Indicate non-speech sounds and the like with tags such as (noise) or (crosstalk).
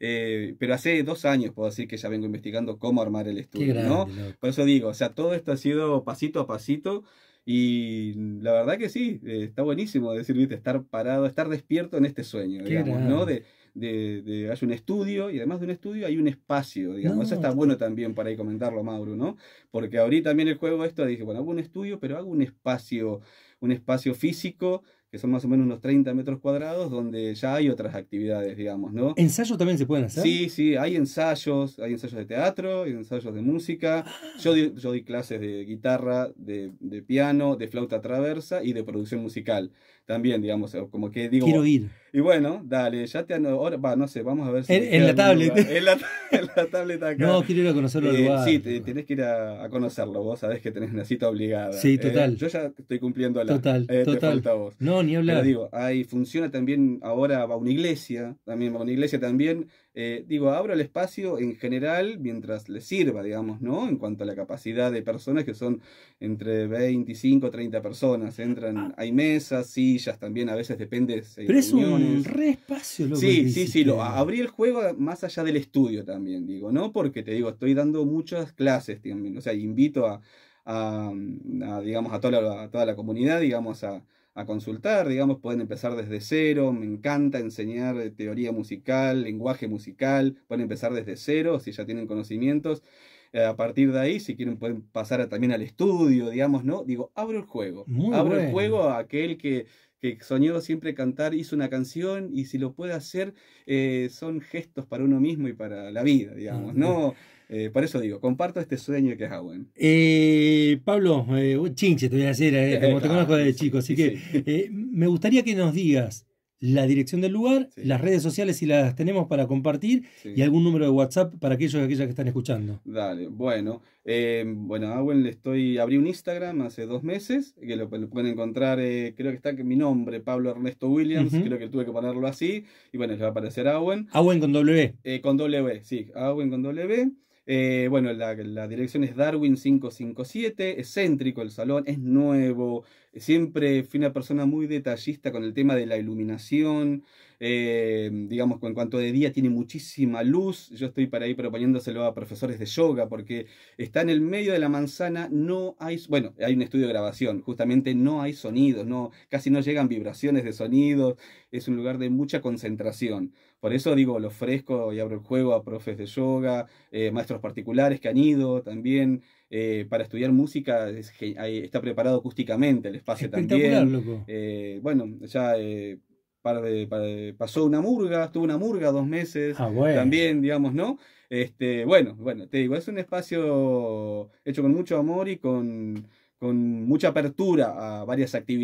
Eh, pero hace dos años puedo decir que ya vengo investigando cómo armar el estudio, ¿no? Por eso digo, o sea, todo esto ha sido pasito a pasito. Y la verdad que sí, eh, está buenísimo decir, ¿viste? estar parado, estar despierto en este sueño, digamos, ¿no? De, de, de, hay un estudio y además de un estudio hay un espacio, digamos. Eso está bueno también para ahí comentarlo, Mauro, ¿no? Porque ahorita también el juego esto, dije, bueno, hago un estudio, pero hago un espacio, un espacio físico que son más o menos unos 30 metros cuadrados, donde ya hay otras actividades, digamos, ¿no? ¿Ensayos también se pueden hacer? Sí, sí, hay ensayos, hay ensayos de teatro, hay ensayos de música. Ah. Yo di, yo di clases de guitarra, de, piano, de flauta traversa y de producción musical. También, digamos, como que digo... Quiero ir y bueno, dale, ya te ahora, va, no sé, vamos a ver si. En, la tablet. (laughs) En la, tablet acá. No, quiero ir a conocerlo. Eh, sí, tenés que ir a, conocerlo. Vos sabés que tenés una cita obligada. Sí, eh, total. yo ya estoy cumpliendo la. Total, eh, total. No, ni hablar. digo, ahí funciona también ahora, va una iglesia, también va una iglesia también. digo, abro el espacio en general mientras le sirva, digamos, ¿no? En cuanto a la capacidad de personas que son entre 25 30 personas. Entran, ah. hay mesas, sillas también, a veces depende. Pero es Re espacio, Sí, sí, sí. Lo, abrí el juego más allá del estudio también, digo, ¿no? Porque te digo, estoy dando muchas clases también. O sea, invito a, a, digamos, a toda, la, a toda la comunidad, digamos, a, a consultar, digamos, pueden empezar desde cero, me encanta enseñar teoría musical, lenguaje musical, pueden empezar desde cero si ya tienen conocimientos. Eh, a partir de ahí, si quieren, pueden pasar también al estudio, digamos, ¿no? Digo, abro el juego. abro el juego a aquel que, que soñó siempre cantar, hizo una canción y si lo puede hacer, eh, son gestos para uno mismo y para la vida, digamos, ah, ¿no? Eh, por eso digo, comparto este sueño que es Awen. Pablo, un chinche te voy a hacer, (laughs) como te ah, conozco desde chico, así que me gustaría que nos digas la dirección del lugar, las redes sociales si las tenemos para compartir y algún número de WhatsApp para aquellos y aquellas que están escuchando. Dale, bueno. Eh, bueno, a Owen le estoy, abrí un Instagram hace dos meses, que lo, pueden encontrar, eh, creo que está mi nombre, Pablo Ernesto Williams, creo que tuve que ponerlo así, y bueno, les va a aparecer Owen. Owen con W. Eh, con W, sí, Awen con W. Eh, bueno, la, dirección es Darwin 557, céntrico el salón, es nuevo, siempre fui una persona muy detallista con el tema de la iluminación, eh, digamos, en cuanto de día tiene muchísima luz. Yo estoy para ahí proponiéndoselo a profesores de yoga porque está en el medio de la manzana, no hay, bueno, hay un estudio de grabación, justamente no hay sonidos, no, casi no llegan vibraciones de sonidos, es un lugar de mucha concentración. Por eso digo, lo ofrezco y abro el juego a profes de yoga, eh, maestros particulares que han ido también. Eh, para estudiar música está preparado acústicamente el espacio también. bueno, ya pasó una murga, estuvo una murga dos meses, ah, también, digamos, ¿no? Este, bueno, bueno, te digo, es un espacio hecho con mucho amor y con mucha apertura a varias actividades.